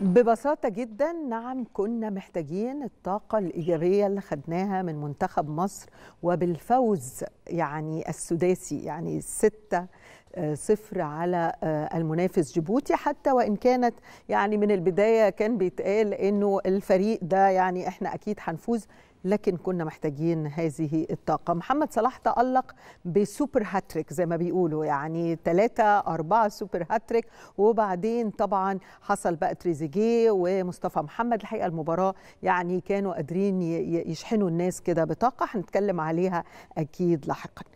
ببساطة جدا نعم كنا محتاجين الطاقة الإيجابية اللي خدناها من منتخب مصر وبالفوز يعني السداسي يعني ستة آه، صفر على آه، المنافس جيبوتي حتى وان كانت يعني من البدايه كان بيتقال انه الفريق ده يعني احنا اكيد هنفوز لكن كنا محتاجين هذه الطاقة محمد صلاح تألق بسوبر هاتريك زي ما بيقولوا يعني ثلاثة أربعة سوبر هاتريك وبعدين طبعا حصل بقى تريزيجيه ومصطفى محمد الحقيقة المباراة يعني كانوا قادرين يشحنوا الناس كده بطاقة هنتكلم عليها أكيد لاحقا